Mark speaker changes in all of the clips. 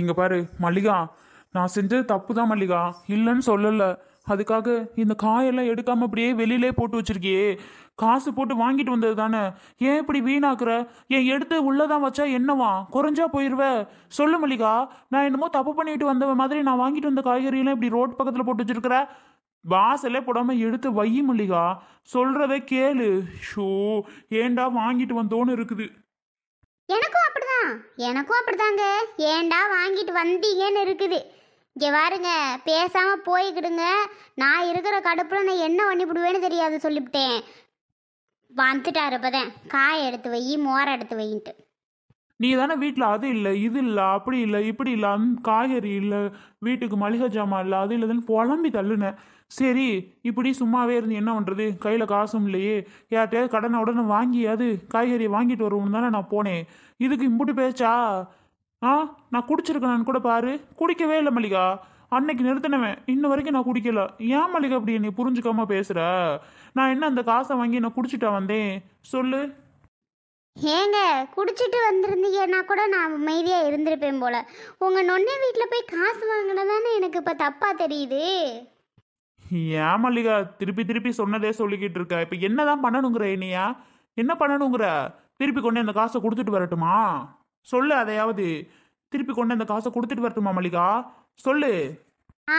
Speaker 1: இங்கே பாரு மல்லிகா நான் செஞ்சது தப்பு தான் மல்லிகா இல்லைன்னு சொல்லலை அதுக்காக இந்த காயெல்லாம் எடுக்காமல் அப்படியே வெளியிலே போட்டு வச்சிருக்கியே காசு போட்டு வாங்கிட்டு வந்தது தானே ஏன் இப்படி வீணாக்குற என் எடுத்து உள்ளதான் வச்சா என்னவா குறைஞ்சா போயிருவ சொல்லு மல்லிகா நான் என்னமோ தப்பு பண்ணிட்டு வந்த மாதிரி நான் வாங்கிட்டு வந்த காய்கறியெல்லாம் இப்படி ரோட் பக்கத்தில் போட்டு வச்சிருக்கிற வாசலே போடாமல் எடுத்து வை மல்லிகா சொல்கிறத கேளு ஷோ ஏண்டா வாங்கிட்டு வந்தோன்னு இருக்குது
Speaker 2: எனக்கும் எனக்கும் அப்படிதாங்க ஏண்டா வாங்கிட்டு வந்தீங்கன்னு இருக்குது இங்கே வாருங்க பேசாமல் போய்கிடுங்க நான் இருக்கிற கடுப்பில் நான் என்ன பண்ணிவிடுவேன்னு தெரியாது சொல்லிவிட்டேன் வந்துட்டார் இப்போதான் காய் எடுத்து வை மோரை எடுத்து வைன்ட்டு
Speaker 1: நீ தானே வீட்டில் அது இல்லை இது இல்லை அப்படி இல்லை இப்படி இல்லை காய்கறி இல்லை வீட்டுக்கு மளிகை ஜாமான் இல்லை அது இல்லைன்னு புலம்பி தள்ளுனேன் சரி இப்படி சும்மாவே இருந்து என்ன பண்ணுறது கையில் காசும் இல்லையே யார்கிட்டயாவது கடனை உடனே வாங்கியாது காய்கறி வாங்கிட்டு வருவோம்னு தானே நான் போனேன் இதுக்கு இம்புட்டு பேச்சா ஆ நான் குடிச்சிருக்கேன் கூட பாரு குடிக்கவே இல்லை மளிகா அன்னைக்கு நிறுத்தினவன் இன்ன வரைக்கும் நான் குடிக்கல ஏன் மளிகா அப்படி என்னை புரிஞ்சுக்காம பேசுகிற நான் என்ன அந்த காசை வாங்கி நான் குடிச்சிட்டா வந்தேன் சொல்லு
Speaker 2: ஏங்க குடிச்சிட்டு வந்திருந்தீங்கன்னா கூட நான் அமைதியாக இருந்திருப்பேன் போல் உங்கள் நொன்னே வீட்டில் போய் காசு வாங்கினதானே எனக்கு இப்போ தப்பாக தெரியுது
Speaker 1: ஏன் மல்லிகா திருப்பி திருப்பி சொன்னதே சொல்லிக்கிட்டு இருக்க இப்போ என்னதான் பண்ணணுங்கிற இனியா என்ன பண்ணணுங்கிற திருப்பி கொண்டு அந்த காசை கொடுத்துட்டு வரட்டுமா சொல்லு அதையாவது திருப்பி கொண்டு அந்த காசை கொடுத்துட்டு வரட்டுமா மல்லிகா சொல்லு
Speaker 2: ஆ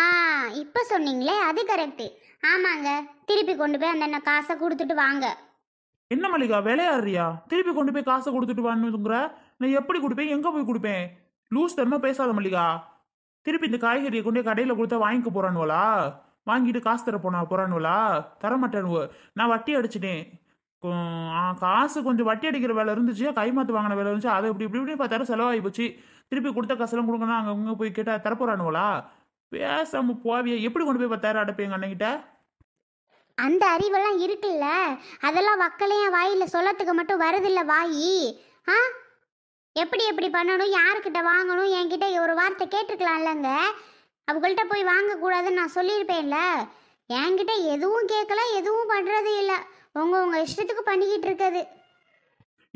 Speaker 2: இப்போ சொன்னீங்களே அது கரெக்டு ஆமாங்க திருப்பி கொண்டு போய் அந்த காசை கொடுத்துட்டு வாங்க
Speaker 1: என்ன மல்லிகா விளையாடுறியா திருப்பி கொண்டு போய் காசை கொடுத்துட்டு வானுங்கிற நான் எப்படி கொடுப்பேன் எங்கே போய் கொடுப்பேன் லூஸ் தரமா பேசாத மல்லிகா திருப்பி இந்த காய்கறியை கொண்டு கடையில் கொடுத்தா வாங்கிக்க போறானுவலா வாங்கிட்டு காசு தர போனா போறானுவலா தரமாட்டானுவ நான் வட்டி அடிச்சிட்டேன் காசு கொஞ்சம் வட்டி அடிக்கிற வேலை இருந்துச்சு கைமாத்து வாங்கின வேலை இருந்துச்சு அதை இப்படி இப்படி இப்படி பார்த்தா செலவாகி போச்சு திருப்பி கொடுத்த காசெல்லாம் கொடுங்கன்னா அங்கே அங்கே போய் கேட்டால் தரப்போறானுவலா பேசாமல் போவியா எப்படி கொண்டு போய் பார்த்தாரு அடைப்பேங்க அண்ணங்கிட்ட
Speaker 2: அந்த அறிவெல்லாம் இருக்குல்ல அதெல்லாம் வக்கலையும் வாயில் சொல்லத்துக்கு மட்டும் வருதில்ல வாயி ஆ எப்படி எப்படி பண்ணணும் யாருக்கிட்ட வாங்கணும் என்கிட்ட ஒரு வார்த்தை இல்லைங்க அவங்கள்ட்ட போய் வாங்கக்கூடாதுன்னு நான் சொல்லியிருப்பேன்ல என்கிட்ட எதுவும் கேட்கல எதுவும் பண்ணுறது இல்லை உங்கள் உங்கள் இஷ்டத்துக்கு பண்ணிக்கிட்டு இருக்குது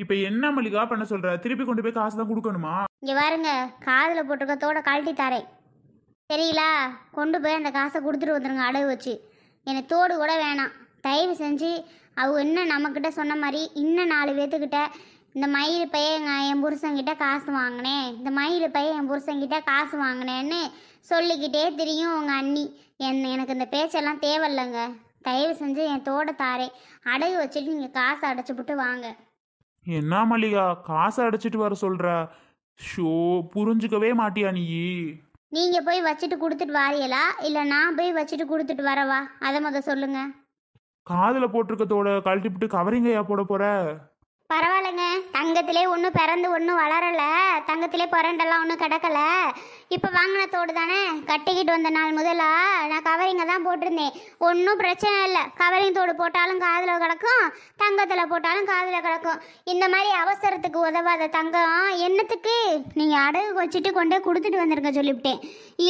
Speaker 1: இப்போ என்ன மல்லிகா பண்ண சொல்கிற திருப்பி கொண்டு போய் காசு தான் கொடுக்கணுமா
Speaker 2: இங்கே பாருங்க காதில் போட்டிருக்க கழட்டி தரேன் சரிங்களா கொண்டு போய் அந்த காசை கொடுத்துட்டு வந்துருங்க அடகு வச்சு எனக்கு தோடு கூட வேணாம் தயவு செஞ்சு அவங்க இன்னும் நம்மக்கிட்ட சொன்ன மாதிரி இன்னும் நாலு பேர்த்துக்கிட்ட இந்த மயில் பையன் எங்கள் என் புருஷங்கிட்ட காசு வாங்கினேன் இந்த மயில் பையன் என் புருஷங்கிட்ட காசு வாங்கினேன்னு சொல்லிக்கிட்டே தெரியும் உங்கள் அண்ணி என் எனக்கு இந்த பேச்செல்லாம் தேவையில்லைங்க தயவு செஞ்சு என் தோட தாரே அடகு வச்சுட்டு நீங்கள் காசை அடைச்சிப்புட்டு வாங்க
Speaker 1: என்ன மல்லிகா காசை அடைச்சிட்டு வர சொல்கிற ஷோ புரிஞ்சுக்கவே மாட்டியா நீ
Speaker 2: நீங்கள் போய் வச்சுட்டு கொடுத்துட்டு வாரியலா இல்லை நான் போய் வச்சுட்டு கொடுத்துட்டு வரவா அதை முத சொல்லுங்கள்
Speaker 1: காதில் போட்டிருக்கத்தோட விட்டு கவரிங்கையா போட போகிற
Speaker 2: பரவாயில்லைங்க தங்கத்திலே ஒன்றும் பிறந்து ஒன்றும் வளரலை தங்கத்திலே பிறண்டெல்லாம் ஒன்றும் கிடக்கல இப்போ வாங்கின தோடு தானே கட்டிக்கிட்டு வந்த நாள் முதலா நான் கவரிங்கை தான் போட்டிருந்தேன் ஒன்றும் பிரச்சனை இல்லை கவரிங் தோடு போட்டாலும் காதில் கிடக்கும் தங்கத்தில் போட்டாலும் காதில் கிடக்கும் இந்த மாதிரி அவசரத்துக்கு உதவாத தங்கம் என்னத்துக்கு நீங்கள் அடகு வச்சுட்டு கொண்டு கொடுத்துட்டு வந்துருங்க சொல்லிவிட்டேன்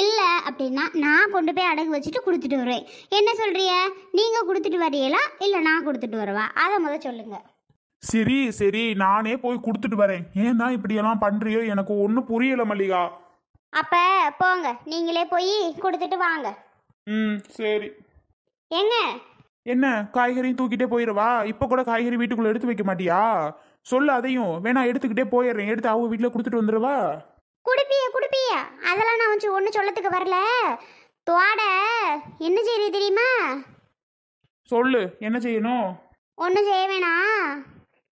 Speaker 2: இல்லை அப்படின்னா நான் கொண்டு போய் அடகு வச்சுட்டு கொடுத்துட்டு வருவேன் என்ன சொல்கிறீங்க நீங்கள் கொடுத்துட்டு வரீங்களா இல்லை நான் கொடுத்துட்டு வருவா அதை முதல் சொல்லுங்கள்
Speaker 1: சரி சரி நானே போய் கொடுத்துட்டு வரேன் ஏன் தான் இப்படியெல்லாம் பண்றியோ எனக்கு ஒன்றும் புரியல மல்லிகா
Speaker 2: அப்ப போங்க நீங்களே போய் கொடுத்துட்டு வாங்க
Speaker 1: ம் சரி என்ன என்ன காய்கறியும் தூக்கிட்டே போயிடுவா இப்போ கூட காய்கறி வீட்டுக்குள்ள எடுத்து வைக்க மாட்டியா சொல்லு அதையும் வேணா எடுத்துக்கிட்டே போயிடுறேன் எடுத்து அவங்க வீட்டில் கொடுத்துட்டு வந்துடுவா குடுப்பிய
Speaker 2: குடுப்பிய அதெல்லாம் நான் வந்து ஒன்றும் சொல்லத்துக்கு வரல தோட என்ன செய்யறது
Speaker 1: தெரியுமா சொல்லு என்ன செய்யணும்
Speaker 2: ஒன்றும் செய்ய வேணாம்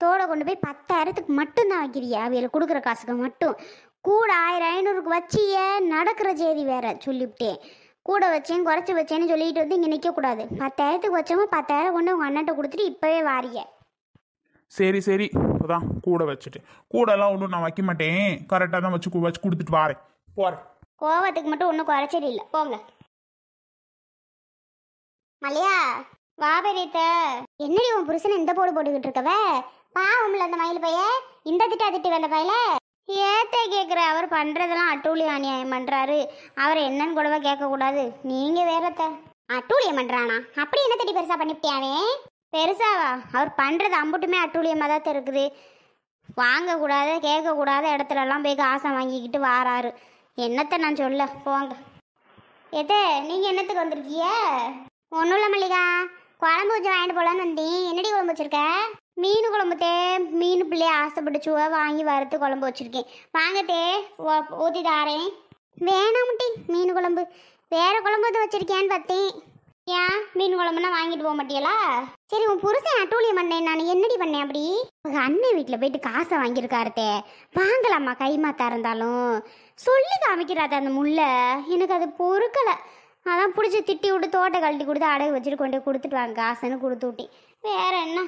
Speaker 2: தோடை கொண்டு போய் பத்தாயிரத்துக்கு மட்டும்தான் வைக்கிறியா அவையில் கொடுக்குற காசுக்கு மட்டும் கூட ஆயிரம் ஐநூறுக்கு வச்சிய நடக்கிற செய்தி வேற சொல்லிவிட்டே கூட வச்சேன் குறைச்சி வச்சேன்னு சொல்லிட்டு வந்து இங்கே நிற்கக்கூடாது பத்தாயிரத்துக்கு வச்சவங்க பத்தாயிரம் கொண்டு உங்கள் அண்ணன்ட்ட கொடுத்துட்டு இப்போவே வாரிய
Speaker 1: சரி சரி இப்போதான் கூட வச்சுட்டு கூடலாம் ஒன்றும் நான் வைக்க மாட்டேன் கரெக்டாக தான் வச்சு வச்சு கொடுத்துட்டு வாரேன் போகிறேன்
Speaker 2: கோவத்துக்கு மட்டும் ஒன்றும் குறைச்சல் இல்லை போங்க மல்லியா வா என்னடி உன் புருஷன் இந்த போடு போட்டுக்கிட்டு இருக்கவே பாவம்ல அந்த மயில் பைய இந்த திட்டா திட்டி வந்த பையில ஏத்த கேட்குற அவர் பண்ணுறதெல்லாம் அட்டூழி அநியாயம் பண்ணுறாரு அவர் என்னன்னு கூடவா கேட்கக்கூடாது நீங்கள் வேறத்த அட்டூழியம் பண்ணுறானா அப்படி என்ன தட்டி பெருசாக பண்ணிவிட்டியாவே பெருசாவா அவர் பண்ணுறது அம்புட்டுமே அட்டூழியமாக தான் இருக்குது வாங்கக்கூடாத கேட்கக்கூடாத இடத்துலலாம் போய் காசை வாங்கிக்கிட்டு வாராரு என்னத்தை நான் சொல்ல போங்க எது நீங்கள் என்னத்துக்கு வந்திருக்கிய ஒன்றும் இல்லை மல்லிகா குழம்பு வச்சு வாங்கிட்டு போகலான்னு வந்தேன் என்னடி குழம்பு வச்சுருக்க மீன் குழம்புத்தே மீன் பிள்ளைய ஆசைப்பட்டுச்சுவ வாங்கி வறுத்து குழம்பு வச்சுருக்கேன் வாங்கத்தே ஊற்றி தாரேன் முட்டி மீன் குழம்பு வேறு குழம்பு எதுவும் வச்சுருக்கேன்னு பார்த்தேன் ஏன் மீன் குழம்புனா வாங்கிட்டு போக மாட்டியலா சரி உன் புருஷன் அட்டூழியம் பண்ணேன் நான் என்னடி பண்ணேன் அப்படி உங்கள் அண்ணன் வீட்டில் போயிட்டு காசை வாங்கியிருக்காருத்தே வாங்கலாம்மா கைமாத்தா இருந்தாலும் சொல்லி காமிக்கிறாத அந்த முல்லை எனக்கு அது பொறுக்கலை அதான் பிடிச்சி திட்டி விட்டு தோட்டை கழட்டி கொடுத்து அடகு வச்சுட்டு கொண்டு கொடுத்துட்டு வாங்க காசுன்னு கொடுத்து விட்டேன் வேறு என்ன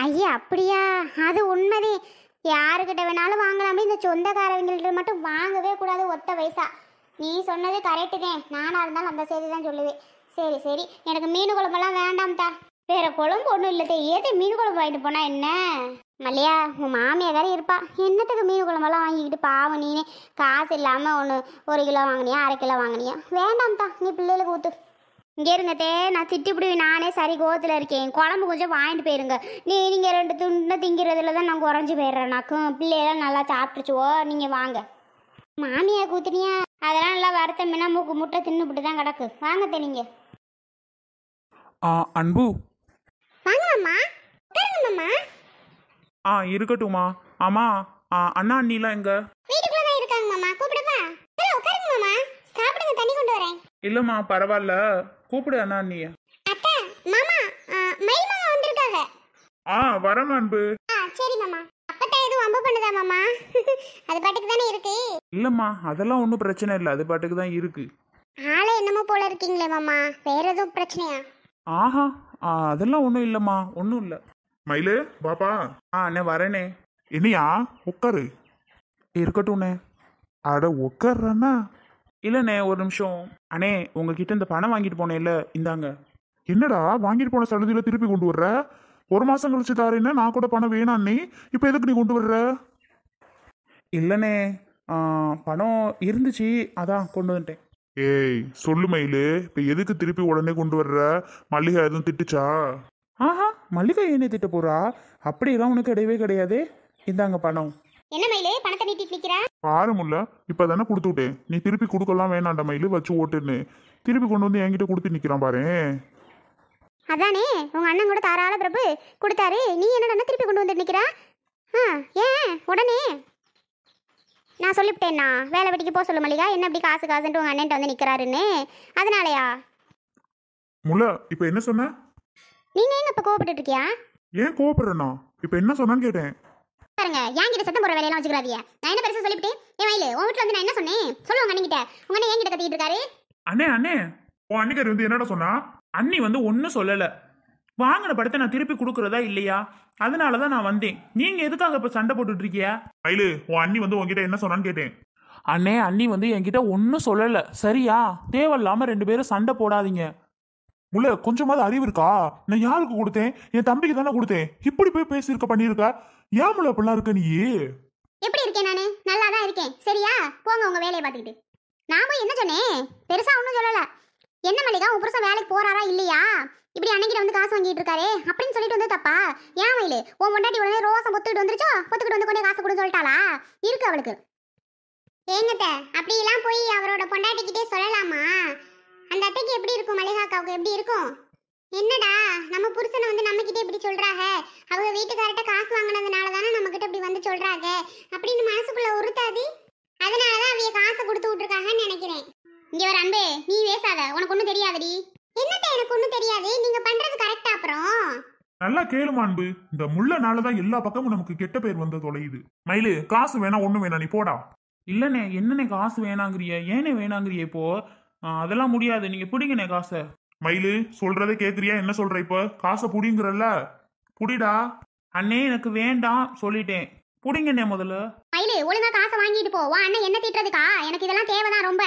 Speaker 2: ஐயா அப்படியா அது உண்மைதே யாருக்கிட்ட வேணாலும் வாங்கலாம் இந்த சொந்தக்காரவங்கள்ட்ட மட்டும் வாங்கவே கூடாது ஒத்த வயசா நீ சொன்னது கரெக்டு நானாக இருந்தாலும் அந்த செய்தி தான் சொல்லுவேன் சரி சரி எனக்கு மீன் குழம்பெல்லாம் வேண்டாம் தா வேற குழம்பு ஒன்றும் இல்லை ஏதே மீன் குழம்பு வாங்கிட்டு போனால் என்ன மல்லையா உன் மாமியார் வேற இருப்பா என்னத்துக்கு மீன் குழம்பெல்லாம் வாங்கிக்கிட்டு பாவம் நீனே காசு இல்லாமல் ஒன்று ஒரு கிலோ வாங்கினியா அரை கிலோ வாங்கினியா வேண்டாம் தா நீ பிள்ளைகளுக்கு ஊற்று இங்கே இருங்கத்தே நான் திட்டிப்பிடுவேன் நானே சரி கோவத்தில் இருக்கேன் குழம்பு கொஞ்சம் வாங்கிட்டு போயிருங்க நீ நீங்கள் ரெண்டு துண்டு திங்கிறதுல தான் நான் குறைஞ்சி போயிடுறேன் நாக்கும் பிள்ளையெல்லாம் நல்லா சாப்பிட்டுச்சுவோ நீங்கள் வாங்க மாமியா கூத்துனியா அதெல்லாம் நல்லா வருத்தம்னா மூக்கு முட்டை தின்னுபிட்டு தான் கிடக்கு வாங்கத்தே நீங்கள்
Speaker 1: அன்பு வாங்கம்மா ஆ இருக்கட்டும்மா ஆமா அண்ணா அண்ணிலாம் எங்கே இல்லம்மா பரவாயில்ல கூப்பிடு அண்ணா நீ
Speaker 2: அப்பா மாமா மயில் மாமா வந்திருக்காங்க
Speaker 1: ஆ வர அன்பு
Speaker 2: ஆ சரி மாமா அப்பட்டா எதுவும் வம்பு பண்ணுதா மாமா அது பாட்டுக்கு தானே இருக்கு
Speaker 1: இல்லம்மா அதெல்லாம் ஒன்றும் பிரச்சனை இல்லை அது பாட்டுக்கு தான் இருக்கு
Speaker 2: ஆளே என்னமோ போல இருக்கீங்களே மாமா வேற எதுவும்
Speaker 1: பிரச்சனையா ஆஹா ஆ, அதெல்லாம் ஒன்றும் இல்லைம்மா ஒன்றும் இல்லை மயிலு பாப்பா ஆ அண்ணே வரேனே இனியா உட்காரு இருக்கட்டும்ண்ணே அட உட்கார்றண்ணா இல்லைண்ணே ஒரு நிமிஷம் அண்ணே உங்ககிட்ட இந்த பணம் வாங்கிட்டு போனேன்ல இந்தாங்க என்னடா வாங்கிட்டு போன சலுதியில் திருப்பி கொண்டு வர்ற ஒரு மாதம் கழிச்சு தாரேன்னா நான் கூட பணம் நீ இப்போ எதுக்கு நீ கொண்டு வர்ற இல்லைண்ணே பணம் இருந்துச்சு அதான் கொண்டு வந்துட்டேன் ஏய் சொல்லு மயிலு இப்போ எதுக்கு திருப்பி உடனே கொண்டு வர்ற மல்லிகா எதுவும் திட்டுச்சா ஆஹா மல்லிகா என்ன திட்ட போறா அப்படியெல்லாம் உனக்கு கிடையவே கிடையாது இந்தாங்க பணம்
Speaker 2: என்ன மயிலே பணத்தை நீட்டிட்டு நிக்கிறா
Speaker 1: பாரு முல்ல இப்ப தானே கொடுத்து விட்டேன் நீ திருப்பி கொடுக்கலாம் வேணாண்ட மயில் வச்சு ஓட்டுன்னு திருப்பி கொண்டு வந்து என்கிட்ட கொடுத்து நிக்கிறான் பாரு
Speaker 2: அதானே உங்க அண்ணன் கூட தாராள பிரபு கொடுத்தாரு நீ என்னடா திருப்பி கொண்டு வந்து நிக்கிறா ஆ ஏன் உடனே நான் சொல்லிவிட்டேன்னா வேலை வெட்டிக்கு போக சொல்லு மல்லிகா என்ன அப்படி காசு காசுன்ட்டு உங்க அண்ணன்ட்ட வந்து நிக்கிறாருன்னு அதனாலயா
Speaker 1: முல்ல இப்ப என்ன சொன்ன நீங்க ஏங்க இப்ப கோவப்பட்டு இருக்கியா ஏன் கோவப்படுறேன்னா இப்ப என்ன சொன்னான்னு கேட்டேன்
Speaker 2: பாருங்க என்கிட்ட சத்தம் போற வேலையெல்லாம் வச்சுக்கிறாதிய நான் என்ன பெருசா சொல்லிவிட்டேன் ஏன் மயிலு உன் வீட்டுல வந்து நான் என்ன
Speaker 1: சொன்னேன் சொல்லு உங்க அண்ணன் உங்க அண்ணன் என்கிட்ட கத்திட்டு இருக்காரு அண்ணே அண்ணே உன் அன்னிக்கார் வந்து என்னடா சொன்னா அண்ணி வந்து ஒன்றும் சொல்லலை வாங்கின படத்தை நான் திருப்பி கொடுக்குறதா இல்லையா அதனால தான் நான் வந்தேன் நீங்க எதுக்காக இப்போ சண்டை போட்டுட்டு இருக்கியா மயிலு உன் அண்ணி வந்து உங்ககிட்ட என்ன சொன்னான்னு கேட்டேன் அண்ணே அண்ணி வந்து என்கிட்ட ஒன்றும் சொல்லலை சரியா தேவையில்லாமல் ரெண்டு பேரும் சண்டை போடாதீங்க உள்ள கொஞ்சமாவது அறிவு இருக்கா நான் யாருக்கு கொடுத்தேன் என் தம்பிக்கு தானே கொடுத்தேன் இப்படி போய் பேசியிருக்க பண்ணியிருக்க ஏன் முள்ள அப்படிலாம் இருக்க நீ
Speaker 2: எப்படி இருக்கேன் நானு நல்லா தான் இருக்கேன் சரியா போங்க உங்க வேலையை பார்த்துக்கிட்டு போய் என்ன சொன்னேன் பெருசா ஒன்றும் சொல்லலை என்ன மல்லிகா உன் புருஷன் வேலைக்கு போறாரா இல்லையா இப்படி அன்னைக்கு வந்து காசு வாங்கிட்டு இருக்காரு அப்படின்னு சொல்லிட்டு வந்து தப்பா ஏன் வயலு உன் முன்னாடி உடனே ரோசம் ஒத்துக்கிட்டு வந்துருச்சோ ஒத்துக்கிட்டு வந்து கொண்டே காசு கொடுன்னு சொல்லிட்டாளா இருக்கு அவளுக்கு ஏங்கத்த அப்படிலாம் போய் அவரோட பொண்டாட்டிக்கிட்டே சொல்லலாமா அந்த அத்தைக்கு எப்படி இருக்கும் மல்லிகாக்காவுக்கு எப்படி இருக்கும் என்னடா நம்ம புருஷனை வந்து நம்ம கிட்ட இப்படி சொல்றாங்க அவங்க வீட்டுக்காரட்ட காசு வாங்கினதுனால தானே நம்ம கிட்ட இப்படி வந்து சொல்றாங்க அப்படின்னு மனசுக்குள்ள உறுத்தாதி அதனால தான் அவங்க காசை கொடுத்து விட்டுருக்காங்கன்னு நினைக்கிறேன் இங்க ஒரு அன்பு நீ பேசாத உனக்கு ஒன்னும் தெரியாதடி என்னத்த எனக்கு ஒன்னும் தெரியாது நீங்க பண்றது கரெக்டா அப்புறம்
Speaker 1: நல்லா கேளு அன்பு இந்த முள்ளனால தான் எல்லா பக்கமும் நமக்கு கெட்ட பேர் வந்து தொலையுது மயிலு காசு வேணா ஒண்ணு வேணா நீ போடா இல்லைண்ணே என்னண்ணே காசு வேணாங்கிறிய ஏனே வேணாங்கிறிய இப்போ அதெல்லாம் முடியாது நீங்க பிடிங்கண்ணே காசை மயிலு சொல்றதை கேக்குறியா என்ன சொல்ற இப்போ காசை புடிங்கிறல்ல புடிடா அண்ணே எனக்கு வேண்டாம் சொல்லிட்டேன் புடிங்கண்ணே முதல்ல
Speaker 2: மயிலு ஒழுங்கா காசை வாங்கிட்டு போ உன் அண்ணன் என்ன திட்டுறதுக்கா எனக்கு இதெல்லாம் தேவைதான் ரொம்ப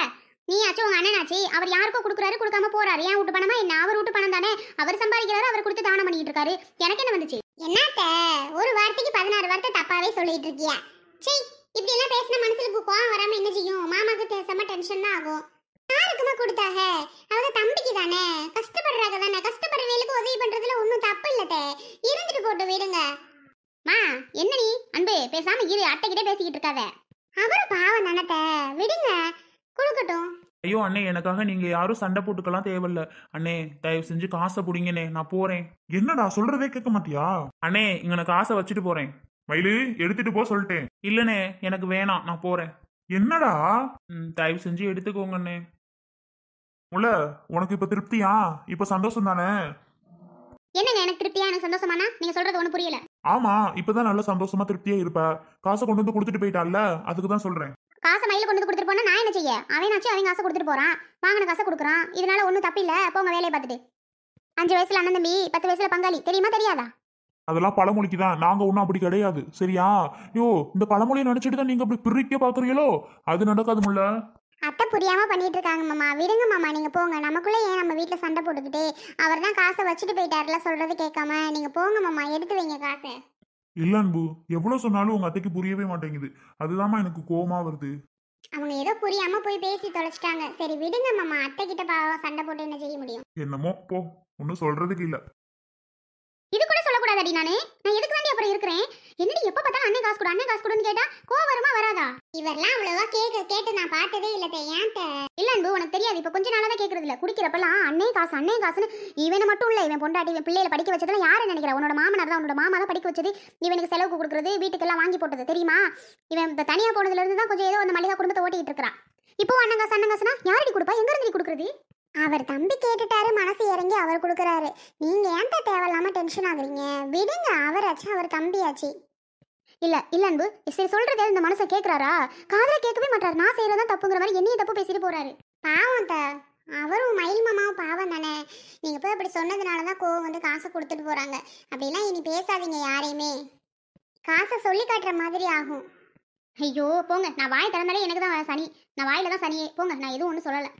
Speaker 2: நீ ஆச்சு உங்க அண்ணனாச்சு அவர் யாருக்கோ கொடுக்குறாரு கொடுக்காம போறாரு ஏன் விட்டு பணமா என்ன அவர் விட்டு பணம் தானே அவர் சம்பாதிக்கிறாரு அவர் கொடுத்து தானம் பண்ணிட்டு இருக்காரு எனக்கு என்ன வந்துச்சு என்னத்த ஒரு வார்த்தைக்கு பதினாறு வார்த்தை தப்பாவே சொல்லிட்டு இருக்கியா சரி இப்படி எல்லாம் பேசின மனசுக்கு கோவம் வராம என்ன செய்யும் மாமாக்கு பேசாம டென்ஷன் தான் ஆகும் யாருக்குமா கொடுத்தாக அவங்க தம்பிக்கு தானே கஷ்டப்படுறாங்க தானே கஷ்டப்படுறவங்களுக்கு உதவி பண்றதுல ஒன்றும் தப்பு இல்லதே இருந்துட்டு போட்டு விடுங்க மா என்ன நீ அன்பு பேசாம இரு அத்தைக்கிட்டே பேசிக்கிட்டு இருக்காத அவரும் பாவம் தானே
Speaker 1: விடுங்க கொடுக்கட்டும் ஐயோ அண்ணே எனக்காக நீங்க யாரும் சண்டை போட்டுக்கலாம் தேவையில்ல அண்ணே தயவு செஞ்சு காசை புடிங்கண்ணே நான் போறேன் என்னடா சொல்றதே கேட்க மாட்டியா அண்ணே இங்க காசை வச்சுட்டு போறேன் மயிலு எடுத்துட்டு போ சொல்லிட்டேன் இல்லனே எனக்கு வேணாம் நான் போறேன் என்னடா தயவு செஞ்சு எடுத்துக்கோங்கண்ணே முல உனக்கு இப்ப திருப்தியா இப்ப சந்தோஷம் தானே
Speaker 2: என்னங்க எனக்கு திருப்தியா எனக்கு சந்தோஷமானா நீங்க சொல்றது ஒண்ணு புரியல
Speaker 1: ஆமா இப்பதான் நல்ல சந்தோஷமா திருப்தியா இருப்ப காசை கொண்டு வந்து கொடுத்துட்டு போயிட்டால அதுக்கு தான் சொல்றேன்
Speaker 2: காசை மயில கொண்டு வந்து கொடுத்துட்டு போனா நான் என்ன செய்ய அவன் ஆச்சு அவன் காசை கொடுத்துட்டு போறான் வாங்கின காசை கொடுக்குறான் இதனால ஒண்ணும் தப்பு இல்ல போங்க வேலையை பார்த்துட்டு அஞ்சு வயசுல அண்ணன் தம்பி பத்து வயசுல பங்காளி தெரியுமா தெரியாதா
Speaker 1: அதெல்லாம் பழமொழிக்கு தான் நாங்க ஒன்றும் அப்படி கிடையாது சரியா ஐயோ இந்த பழமொழியை நினைச்சிட்டு தான் நீங்க அப்படி பிரிக்க பாக்குறீங்களோ அது நடக்காது முல்ல
Speaker 2: அத்தை புரியாமல் பண்ணிட்டு இருக்காங்க மாமா விடுங்க மாமா நீங்கள் போங்க நமக்குள்ளே ஏன் நம்ம வீட்டில் சண்டை போட்டுக்கிட்டே அவர் தான் காசை வச்சுட்டு போயிட்டாருல சொல்கிறது கேட்காம நீங்கள் போங்க மாமா எடுத்து வைங்க காசை
Speaker 1: இல்லை அன்பு சொன்னாலும் உங்க அத்தைக்கு புரியவே மாட்டேங்குது அதுதாம்மா எனக்கு கோபமா வருது
Speaker 2: அவங்க ஏதோ புரியாம போய் பேசி தொலைச்சிட்டாங்க சரி விடுங்க மாமா அத்தை கிட்ட பாவம் சண்டை போட்டு என்ன செய்ய முடியும்
Speaker 1: என்னமோ போ ஒன்னும் சொல்றதுக்கு இல்லை
Speaker 2: இது கூட சொல்லக்கூடாதடி நானே நான் எதுக்கு வேண்டி அப்புறம் இருக்கிறேன் என்னடி எப்ப பார்த்தாலும் அண்ணன் காசு கொடு அண்ணன் காசு கூடன்னு கேட்டா வருமா வராதா இவர்லாம் அவ்வளவா கேக்க கேட்டு நான் பார்த்ததே இல்ல ஏன் இல்ல அன்பு உனக்கு தெரியாது இப்ப கொஞ்ச நாளா தான் கேக்குறது இல்ல குடிக்கிறப்பெல்லாம் அண்ணே காசு அண்ணே காசுன்னு இவனை மட்டும் இல்ல இவன் பொண்டாட்டி இவன் பிள்ளையில படிக்க வச்சதுல யாரு நினைக்கிற உன்னோட மாமனார் தான் உன்னோட மாமா தான் படிக்க வச்சது இவனுக்கு செலவுக்கு கொடுக்குறது வீட்டுக்கெல்லாம் வாங்கி போட்டது தெரியுமா இவன் இப்ப தனியா போனதுல இருந்து தான் கொஞ்சம் ஏதோ அந்த மளிகா குடும்பத்தை ஓட்டிட்டு இருக்கிறான் இப்போ அண்ணன் காசு அண்ணன் காசுனா யாரடி கொடுப்பா எங்க இருந்து கொடுக்குறது அவர் தம்பி கேட்டுட்டாரு மனசு இறங்கி அவர் கொடுக்குறாரு நீங்க ஏன்டா தேவையில்லாம டென்ஷன் ஆகுறீங்க விடுங்க அவராச்சு அவர் தம்பியாச்சு இல்ல இல்ல அன்பு சரி சொல்றது இந்த மனசை கேட்கிறாரா காதல கேட்கவே மாட்டாரு நான் செய்யறதா தப்புங்கிற மாதிரி என்னைய தப்பு பேசிட்டு போறாரு பாவம் த அவரும் மயில் மாமாவும் பாவம் தானே நீங்க போய் அப்படி சொன்னதுனால தான் கோவம் வந்து காசை கொடுத்துட்டு போறாங்க அப்படிலாம் இனி பேசாதீங்க யாரையுமே காசை சொல்லி காட்டுற மாதிரி ஆகும் ஐயோ போங்க நான் வாய் திறந்தாலே எனக்கு தான் சனி நான் வாயில தான் சனியே போங்க நான் எதுவும் ஒன்றும் சொல்லலை